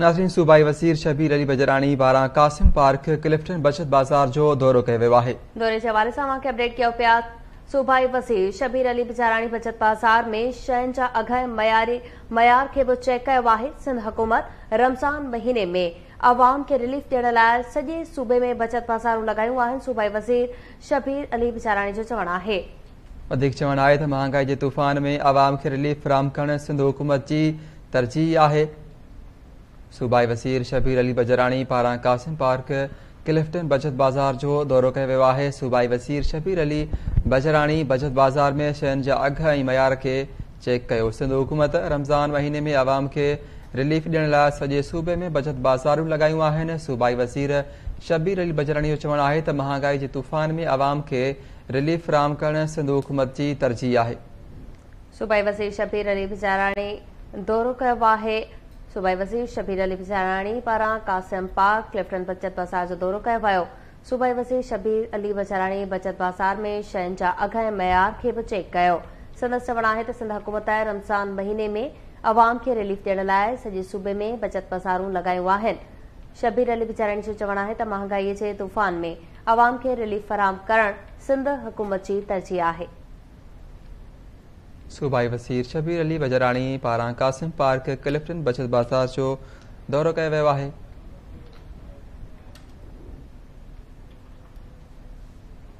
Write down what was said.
नाजरीन सूबाई वसीर शबीर अली बजरानी बारह कासिम पार्क क्लिफ्टन बचत बाजार जो दौरों के वियो दौरे के हवाले से अपडेट किया पाया सूबाई वसीर शबीर अली बजरानी बचत बाज़ार में शयुनि जा अघ मयार के भी चेक किया है सिंध हुकूमत रमज़ान महीने में आवाम के रिलीफ ॾियण लाइ सजे सूबे में बचत बाज़ारूं लॻायूं आहिनि सूबाई वसीर शबीर अली बिजाराणी चवण है आहे वधीक चवणु आहे त तूफ़ान में आवाम के रिलीफ फ्राहम कर सिंध हुकूमत की तरजीह है सूबाई वसीर शबीर अली बजरानी पारां कासिम पार्क क्लिफ्टन बचत बाज़ार जो दौरो कयो वियो आहे सूबाई वसीर शबीर अली बजरानी बचत बाज़ार में शयुनि जा अघ ऐं मयार खे चेक कयो सिंधु हुकूमत रमज़ान महीने में आवाम खे रिलीफ ॾियण लाइ सॼे सूबे में बचत बाज़ारूं लॻायूं आहिनि सूबाई वज़ीर शबीर अली बजरानी जो चवणु आहे त महांगाई जे तूफ़ान में आवाम खे रिलीफ रहम करणु सिंधु हुकूमत जी तरजीह आहे सूबाई शबीर अली दौरो कयो आहे सूबाई वज़ीर शबीर अली विचाराणी पारां कासिम पाक क्लिफ्टन बचत बाज़ार जो दौरो किया सूबाई वज़ीर शबीर अली विचाराणी बचत बाज़ार में शयन जा अघ ऐं मयार खे चेक कर संदसि चवण है सिंध हुकूमत रमज़ान महीने में अवाम के रिलीफ दियण लाय सजे सूबे में बचत बाजारू लॻायूं शबीर अली विचाराणी चवण है महंगाई के तूफ़ान में अवाम के रिलीफ फ़राहम कर सिंध हुकूमत की तरजीह है सूबाई वसीर शबीर अली बजराणी पारां क़ासिम पार्क कलेप्टन बचत बाज़ार जो दौरो कयो वियो आहे